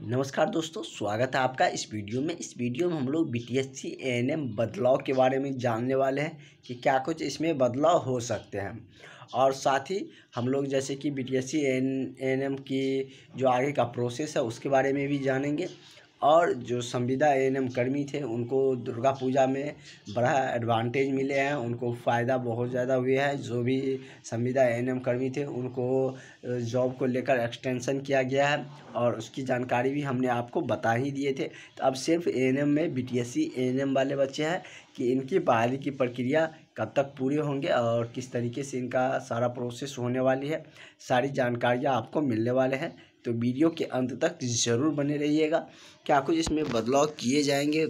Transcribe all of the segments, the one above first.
नमस्कार दोस्तों स्वागत है आपका इस वीडियो में इस वीडियो में हम लोग B T S C N M बदलाव के बारे में जानने वाले हैं कि क्या कुछ इसमें बदलाव हो सकते हैं और साथ ही हम लोग जैसे कि B T S C N N M की जो आगे का प्रोसेस है उसके बारे में भी जानेंगे और जो संविदा ए कर्मी थे उनको दुर्गा पूजा में बड़ा एडवांटेज मिले हैं उनको फ़ायदा बहुत ज़्यादा हुआ है जो भी संविदा ए कर्मी थे उनको जॉब को लेकर एक्सटेंशन किया गया है और उसकी जानकारी भी हमने आपको बता ही दिए थे तो अब सिर्फ ए में बी टी वाले बच्चे हैं कि इनकी बहाली की प्रक्रिया कब तक पूरे होंगे और किस तरीके से इनका सारा प्रोसेस होने वाली है सारी जानकारियाँ आपको मिलने वाले हैं तो वीडियो के अंत तक ज़रूर बने रहिएगा क्या कुछ इसमें बदलाव किए जाएंगे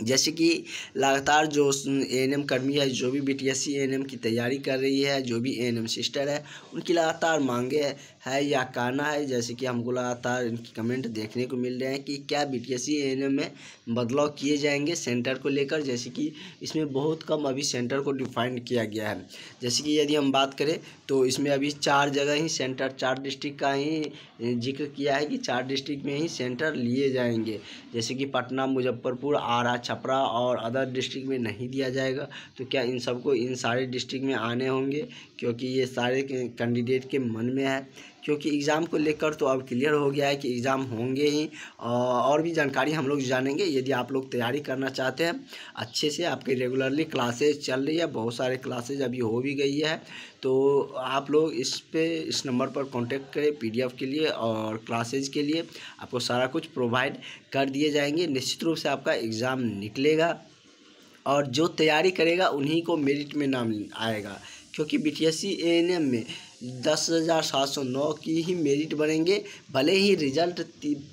जैसे कि लगातार जो एन एम कर्मी है जो भी B T S C N M की तैयारी कर रही है जो भी एन एम सिस्टर है उनकी लगातार मांगे है या कहना है जैसे कि हमको लगातार इनकी कमेंट देखने को मिल रहे हैं कि क्या B T S C N M में बदलाव किए जाएंगे सेंटर को लेकर जैसे कि इसमें बहुत कम अभी सेंटर को डिफाइन किया गया है जैसे कि यदि हम बात करें तो इसमें अभी चार जगह ही सेंटर चार डिस्ट्रिक्ट का ही जिक्र किया है कि चार डिस्ट्रिक्ट में ही सेंटर लिए जाएंगे जैसे कि पटना मुजफ्फरपुर आरा छपरा और अदर डिस्ट्रिक्ट में नहीं दिया जाएगा तो क्या इन सबको इन सारे डिस्ट्रिक्ट में आने होंगे क्योंकि ये सारे कैंडिडेट के मन में है क्योंकि एग्ज़ाम को लेकर तो अब क्लियर हो गया है कि एग्ज़ाम होंगे ही और भी जानकारी हम लोग जानेंगे यदि आप लोग तैयारी करना चाहते हैं अच्छे से आपके रेगुलरली क्लासेज चल रही है बहुत सारे क्लासेज अभी हो भी गई है तो आप लोग इस पर इस नंबर पर कॉन्टेक्ट करें पीडीएफ के लिए और क्लासेज के लिए आपको सारा कुछ प्रोवाइड कर दिए जाएंगे निश्चित रूप से आपका एग्ज़ाम निकलेगा और जो तैयारी करेगा उन्हीं को मेरिट में नाम आएगा क्योंकि B T S C A N M में दस हज़ार सात सौ नौ की ही मेरिट बनेंगे भले ही रिजल्ट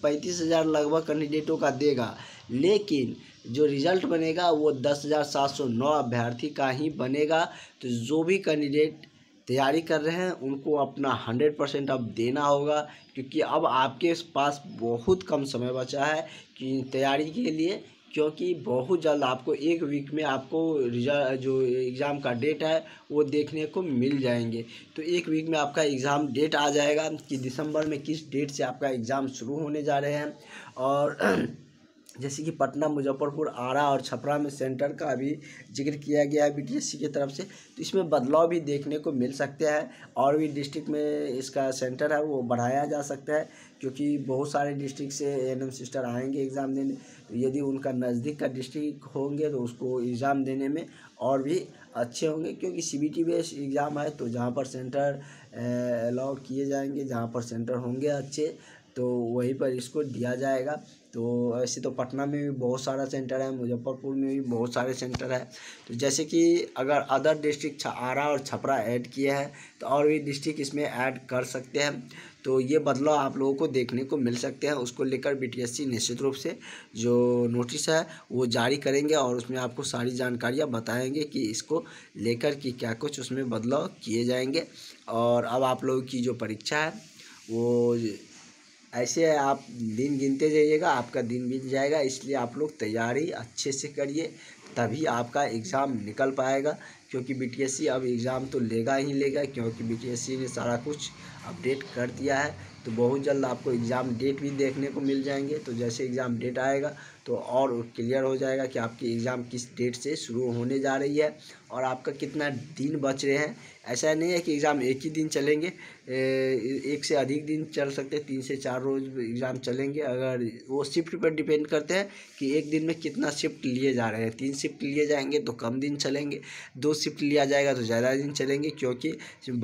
पैंतीस हज़ार लगभग कैंडिडेटों का देगा लेकिन जो रिजल्ट बनेगा वो दस हज़ार सात सौ नौ अभ्यर्थी का ही बनेगा तो जो भी कैंडिडेट तैयारी कर रहे हैं उनको अपना हंड्रेड परसेंट अब देना होगा क्योंकि अब आपके पास बहुत कम समय बचा है कि तैयारी के लिए क्योंकि बहुत जल्द आपको एक वीक में आपको रिजल्ट जो एग्ज़ाम का डेट है वो देखने को मिल जाएंगे तो एक वीक में आपका एग्ज़ाम डेट आ जाएगा कि दिसंबर में किस डेट से आपका एग्ज़ाम शुरू होने जा रहे हैं और जैसे कि पटना मुजफ्फरपुर आरा और छपरा में सेंटर का अभी जिक्र किया गया है बीटीएससी की तरफ से तो इसमें बदलाव भी देखने को मिल सकते हैं और भी डिस्ट्रिक्ट में इसका सेंटर है वो बढ़ाया जा सकता है क्योंकि बहुत सारे डिस्ट्रिक्ट से एन सिस्टर आएंगे एग्ज़ाम देने तो यदि उनका नज़दीक का डिस्ट्रिक्ट होंगे तो उसको एग्ज़ाम देने में और भी अच्छे होंगे क्योंकि सी बी एग्ज़ाम है तो जहाँ पर सेंटर अलाउ किए जाएंगे जहाँ पर सेंटर होंगे अच्छे तो वहीं पर इसको दिया जाएगा तो ऐसे तो पटना में भी बहुत सारा सेंटर है मुजफ्फरपुर में भी बहुत सारे सेंटर है तो जैसे कि अगर अदर डिस्ट्रिक्ट आरा और छपरा ऐड किया है तो और भी डिस्ट्रिक्ट इसमें ऐड कर सकते हैं तो ये बदलाव आप लोगों को देखने को मिल सकते हैं उसको लेकर बीटीएससी निश्चित रूप से जो नोटिस है वो जारी करेंगे और उसमें आपको सारी जानकारियाँ बताएँगे कि इसको लेकर कि क्या कुछ उसमें बदलाव किए जाएंगे और अब आप लोगों की जो परीक्षा है वो ऐसे आप दिन गिनते जाइएगा आपका दिन बीत जाएगा इसलिए आप लोग तैयारी अच्छे से करिए तभी आपका एग्ज़ाम निकल पाएगा क्योंकि बीटीएससी अब एग्ज़ाम तो लेगा ही लेगा क्योंकि बीटीएससी ने सारा कुछ अपडेट कर दिया है तो बहुत जल्द आपको एग्ज़ाम डेट भी देखने को मिल जाएंगे तो जैसे एग्ज़ाम डेट आएगा तो और क्लियर हो जाएगा कि आपकी एग्ज़ाम किस डेट से शुरू होने जा रही है और आपका कितना दिन बच रहे हैं ऐसा नहीं है कि एग्ज़ाम एक ही दिन चलेंगे एक से अधिक दिन चल सकते हैं तीन से चार रोज एग्ज़ाम चलेंगे अगर वो शिफ्ट पर डिपेंड करते हैं कि एक दिन में कितना शिफ्ट लिए जा रहे हैं तीन शिफ्ट लिए जाएंगे तो कम दिन चलेंगे दो शिफ्ट लिया जाएगा तो ज़्यादा दिन चलेंगे क्योंकि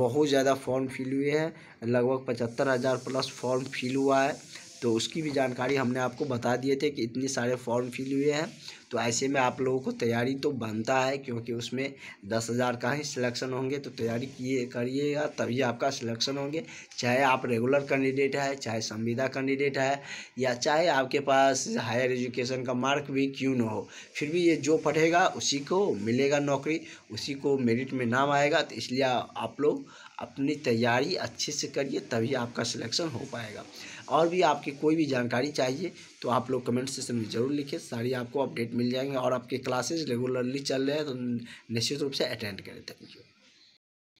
बहुत ज़्यादा फॉर्म फिल हुए हैं लगभग पचहत्तर हज़ार प्लस फॉर्म फिल हुआ है तो उसकी भी जानकारी हमने आपको बता दिए थे कि इतने सारे फॉर्म फिल हुए हैं तो ऐसे में आप लोगों को तैयारी तो बनता है क्योंकि उसमें दस हज़ार का ही सिलेक्शन होंगे तो तैयारी किए करिएगा तभी आपका सिलेक्शन होंगे चाहे आप रेगुलर कैंडिडेट है चाहे संविदा कैंडिडेट है या चाहे आपके पास हायर एजुकेशन का मार्क भी क्यों ना हो फिर भी ये जो पढ़ेगा उसी को मिलेगा नौकरी उसी को मेरिट में नाम आएगा तो इसलिए आप लोग अपनी तैयारी अच्छे से करिए तभी आपका सिलेक्शन हो पाएगा और भी आपकी कोई भी जानकारी चाहिए तो आप लोग कमेंट सेक्शन में ज़रूर लिखें सारी आपको अपडेट मिल जाएंगे और आपके क्लासेज रेगुलरली चल रहे हैं तो निश्चित रूप से अटेंड करें थैंक यू